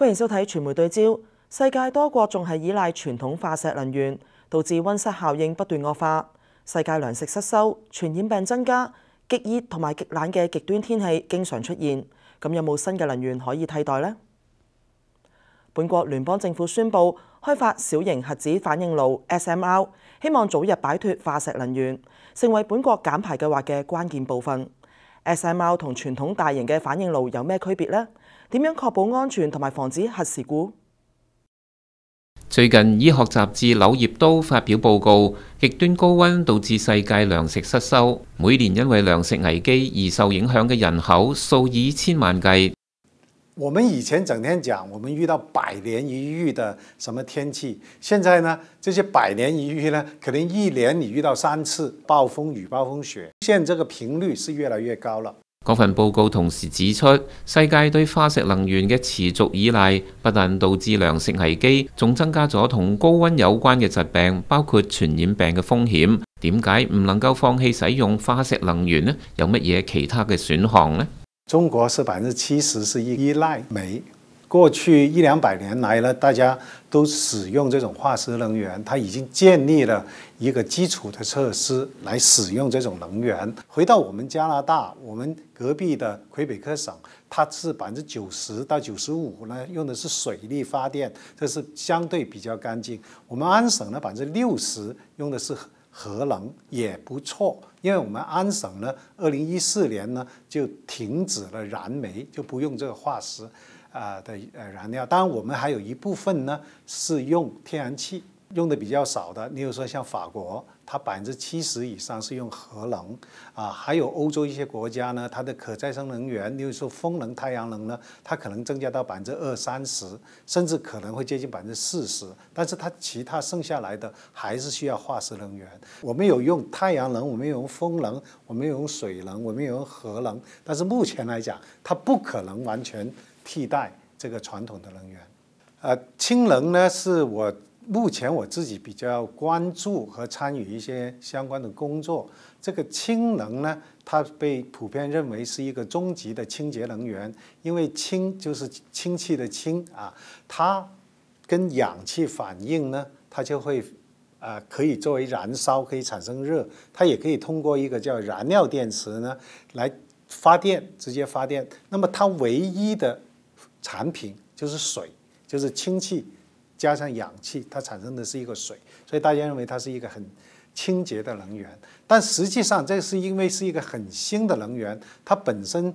欢迎收睇传媒对焦。世界多国仲系依赖传统化石能源，导致温室效应不断恶化，世界粮食失收、传染病增加、极热同埋极冷嘅极端天气经常出现。咁有冇新嘅能源可以替代呢？本国联邦政府宣布开发小型核子反应炉 s m l 希望早日摆脱化石能源，成为本国减排计划嘅关键部分。s m l 同传统大型嘅反应炉有咩区别呢？点样确保安全同埋防止核事故？最近医学杂志《柳叶刀》发表报告，极端高温导致世界粮食失收，每年因为粮食危机而受影响嘅人口数以千万计。我们以前整天讲，我们遇到百年一遇的什么天气，现在呢？这些百年一遇呢，可能一年你遇到三次暴风雨、暴风雪，现这个频率是越来越高了。嗰份报告同时指出，世界对化石能源嘅持续依赖，不但导致粮食危机，仲增加咗同高温有关嘅疾病，包括传染病嘅风险。点解唔能够放弃使用化石能源呢？有乜嘢其他嘅选项呢？中国是百分之七十是依賴赖煤。过去一两百年来呢，大家都使用这种化石能源，它已经建立了一个基础的设施来使用这种能源。回到我们加拿大，我们隔壁的魁北克省，它是百分之九十到九十五呢，用的是水力发电，这是相对比较干净。我们安省呢，百分之六十用的是核能，也不错。因为我们安省呢，二零一四年呢就停止了燃煤，就不用这个化石。啊的呃燃料，当然我们还有一部分呢是用天然气。用的比较少的，例如说像法国，它百分之七十以上是用核能啊，还有欧洲一些国家呢，它的可再生能源，例如说风能、太阳能呢，它可能增加到百分之二三十，甚至可能会接近百分之四十。但是它其他剩下来的还是需要化石能源。我们有用太阳能，我们有用风能，我们用水能，我们用核能，但是目前来讲，它不可能完全替代这个传统的能源。呃，氢能呢，是我。目前我自己比较关注和参与一些相关的工作。这个氢能呢，它被普遍认为是一个终极的清洁能源，因为氢就是氢气的氢啊，它跟氧气反应呢，它就会啊可以作为燃烧，可以产生热，它也可以通过一个叫燃料电池呢来发电，直接发电。那么它唯一的产品就是水，就是氢气。加上氧气，它产生的是一个水，所以大家认为它是一个很清洁的能源。但实际上，这是因为是一个很新的能源，它本身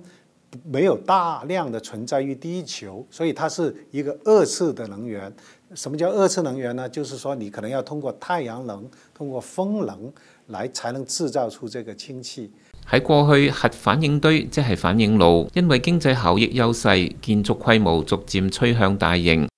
没有大量的存在于地球，所以它是一个二次的能源。什么叫二次能源呢？就是说，你可能要通过太阳能、通过风能来才能制造出这个氢气。喺过去，核反应堆即系反应炉，因为经济效益优势，建筑规模逐渐趋向大型。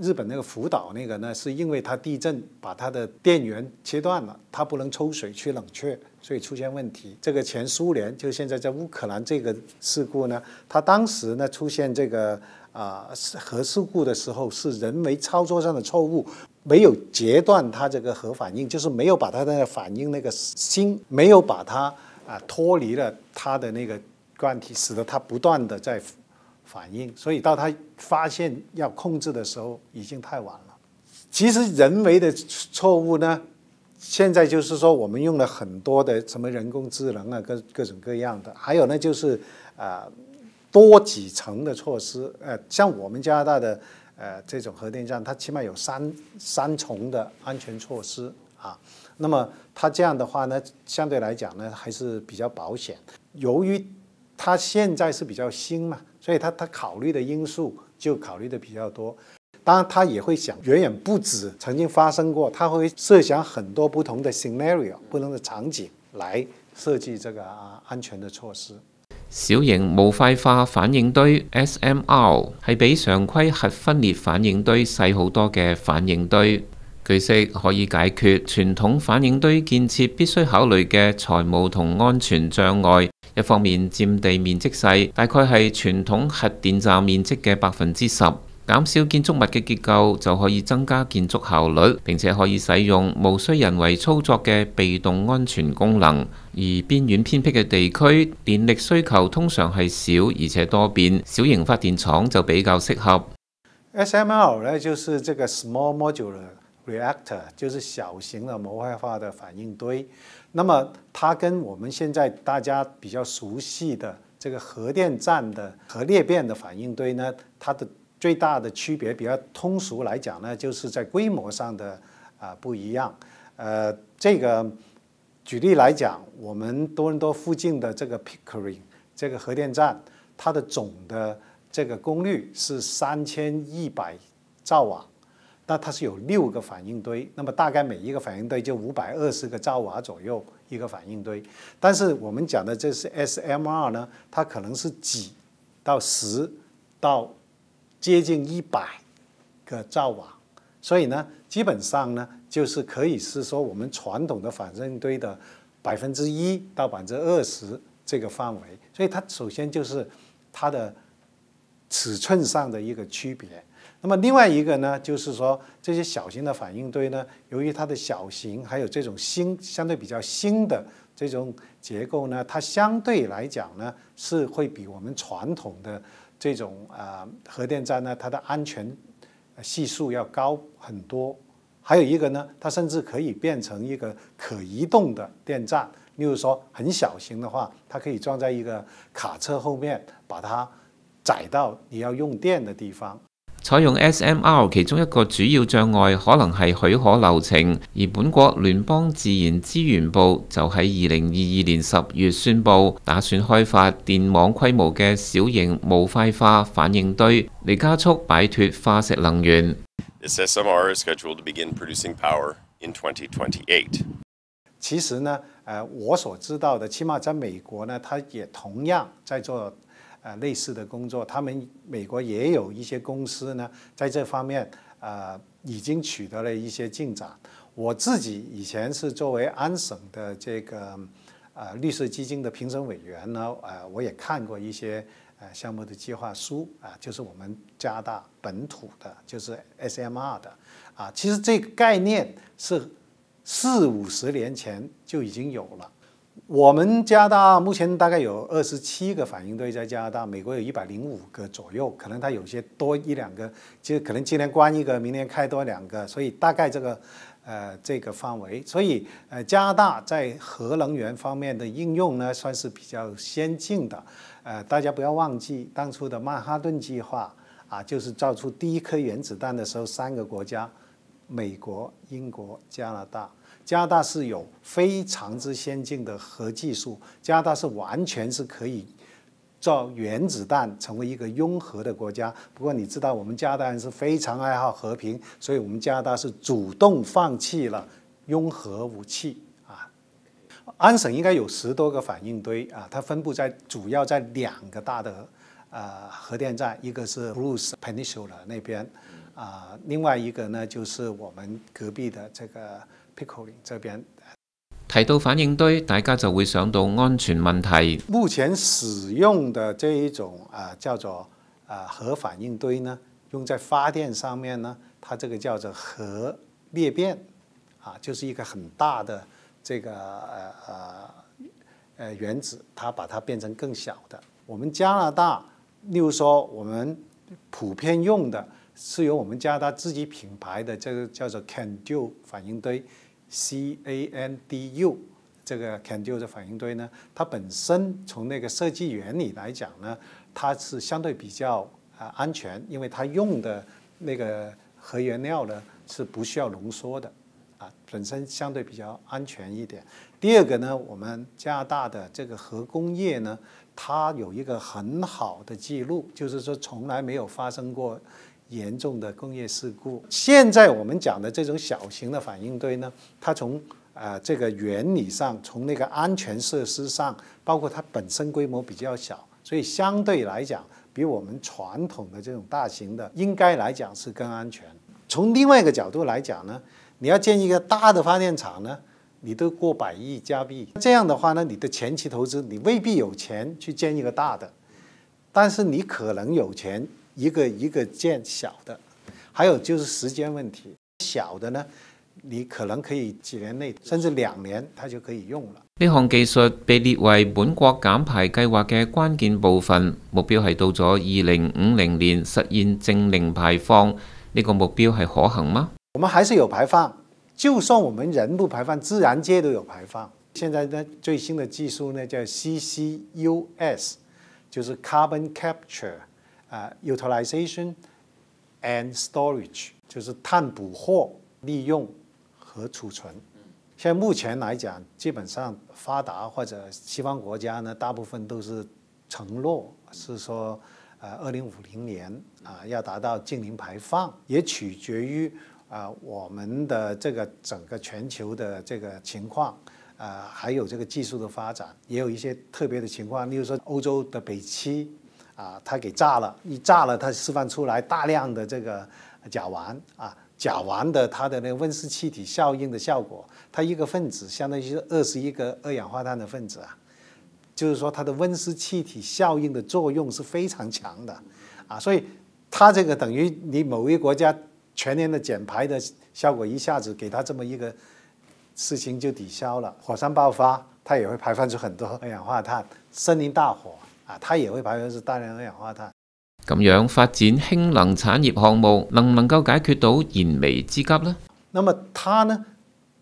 日本那个福岛那个呢，是因为它地震把它的电源切断了，它不能抽水去冷却，所以出现问题。这个前苏联就现在在乌克兰这个事故呢，它当时呢出现这个啊核事故的时候，是人为操作上的错误，没有截断它这个核反应，就是没有把它的反应那个芯没有把它啊脱离了它的那个罐体，使得它不断的在。反应，所以到他发现要控制的时候，已经太晚了。其实人为的错误呢，现在就是说我们用了很多的什么人工智能啊，各各种各样的，还有呢就是啊多几层的措施，呃，像我们加拿大的呃这种核电站，它起码有三三重的安全措施啊。那么它这样的话呢，相对来讲呢还是比较保险。由于它现在是比较新嘛。所以他他考虑的因素就考虑的比较多，当然他也会想远远不止曾经发生过，他会设想很多不同的 scenario、不同的场景来设计这个安全的措施。小型無块化反應堆 （SMR） 係比常規核分裂反應堆細好多嘅反應堆，據悉可以解決傳統反應堆建設必須考慮嘅財務同安全障礙。一方面佔地面積細，大概係傳統核電站面積嘅百分之十，減少建築物嘅結構就可以增加建築效率，並且可以使用無需人為操作嘅被動安全功能。而邊遠偏僻嘅地區，電力需求通常係少而且多變，小型發電廠就比較適合。S M L 咧，就是這個 small module r reactor 就是小型的模块化的反应堆，那么它跟我们现在大家比较熟悉的这个核电站的核裂变的反应堆呢，它的最大的区别，比较通俗来讲呢，就是在规模上的啊不一样。呃，这个举例来讲，我们多伦多附近的这个 Pickering 这个核电站，它的总的这个功率是三千一百兆瓦。那它是有六个反应堆，那么大概每一个反应堆就五百二十个兆瓦左右一个反应堆，但是我们讲的这是 SMR 呢，它可能是几到十到接近一百个兆瓦，所以呢，基本上呢就是可以是说我们传统的反应堆的百分之一到百分之二十这个范围，所以它首先就是它的尺寸上的一个区别。那么另外一个呢，就是说这些小型的反应堆呢，由于它的小型，还有这种新相对比较新的这种结构呢，它相对来讲呢，是会比我们传统的这种啊核电站呢，它的安全系数要高很多。还有一个呢，它甚至可以变成一个可移动的电站。例如说，很小型的话，它可以装在一个卡车后面，把它载到你要用电的地方。採用 SMR，其中一個主要障礙可能係許可流程，而本國聯邦自然資源部就喺二零二二年十月宣布，打算開發電網規模嘅小型模廢化反應堆，嚟加速擺脱化石能源。This SMR is scheduled to begin producing power in 2028。其實呢，誒我所知道的，起碼在美國呢，它也同樣在做。啊，类似的工作，他们美国也有一些公司呢，在这方面啊，已经取得了一些进展。我自己以前是作为安省的这个啊，绿色基金的评审委员呢，啊，我也看过一些啊项目的计划书啊，就是我们加大本土的，就是 SMR 的啊，其实这个概念是四五十年前就已经有了。我们加拿大目前大概有二十七个反应堆在加拿大，美国有一百零五个左右，可能它有些多一两个，就可能今年关一个，明年开多两个，所以大概这个，呃，这个范围。所以，呃，加拿大在核能源方面的应用呢，算是比较先进的。呃，大家不要忘记，当初的曼哈顿计划啊，就是造出第一颗原子弹的时候，三个国家，美国、英国、加拿大。加拿大是有非常之先进的核技术，加拿大是完全是可以造原子弹，成为一个拥核的国家。不过你知道，我们加拿大人是非常爱好和平，所以我们加拿大是主动放弃了拥核武器啊。安省应该有十多个反应堆啊，它分布在主要在两个大的呃核电站，一个是 Bruce Peninsula 那边啊，另外一个呢就是我们隔壁的这个。这边。提到反应堆，大家就会想到安全问题。目前使用的这一种啊，叫做啊核反应堆呢，用在发电上面呢，它这个叫做核裂变，啊，就是一个很大的这个呃呃原子，它把它变成更小的。我们加拿大，例如说我们普遍用的，是由我们加拿大自己品牌的，这个叫做 CanDo 反应堆。CANDU 这个 CANDU 的反应堆呢，它本身从那个设计原理来讲呢，它是相对比较啊安全，因为它用的那个核原料呢是不需要浓缩的，啊，本身相对比较安全一点。第二个呢，我们加拿大的这个核工业呢，它有一个很好的记录，就是说从来没有发生过。严重的工业事故。现在我们讲的这种小型的反应堆呢，它从啊这个原理上，从那个安全设施上，包括它本身规模比较小，所以相对来讲，比我们传统的这种大型的，应该来讲是更安全。从另外一个角度来讲呢，你要建一个大的发电厂呢，你都过百亿加币。这样的话呢，你的前期投资你未必有钱去建一个大的，但是你可能有钱。一个一个建小的，还有就是时间问题。小的呢，你可能可以几年内，甚至两年，它就可以用了。呢项技术被列为本国减排计划嘅关键部分，目标系到咗二零五零年实现正零排放。呢个目标系可行吗？我们还是有排放，就算我们人不排放，自然界都有排放。现在呢最新的技术呢叫 CCUS，就是 carbon capture。啊，utilization and storage 就是碳捕获、利用和储存。现在目前来讲，基本上发达或者西方国家呢，大部分都是承诺，是说呃，二零五零年啊要达到净零排放。也取决于啊我们的这个整个全球的这个情况，啊还有这个技术的发展，也有一些特别的情况。例如说，欧洲的北区。啊，它给炸了，一炸了，它释放出来大量的这个甲烷啊，甲烷的它的那个温室气体效应的效果，它一个分子相当于是二十一个二氧化碳的分子啊，就是说它的温室气体效应的作用是非常强的啊，所以它这个等于你某一国家全年的减排的效果一下子给它这么一个事情就抵消了。火山爆发它也会排放出很多二氧化碳，森林大火。啊，它也会排放出大量的二氧化碳。咁样发展氢能产业项目，能唔能够解决到燃眉之急呢？那么它呢？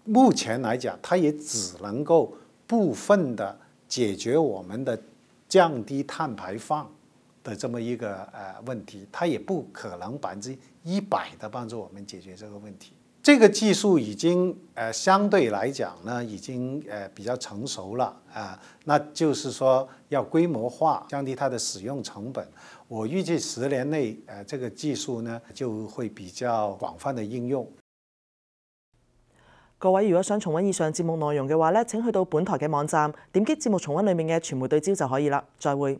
目前来讲，它也只能够部分的解决我们的降低碳排放的这么一个呃问题，它也不可能百分之一百的帮助我们解决这个问题。这个技术已经呃相对来讲呢，已经呃比较成熟了啊，那就是说要规模化，降低它的使用成本。我预计十年内呃这个技术呢就会比较广泛的应用。各位如果想重温以上节目内容嘅话咧，请去到本台嘅网站，点击节目重温里面嘅传媒对焦就可以啦。再会。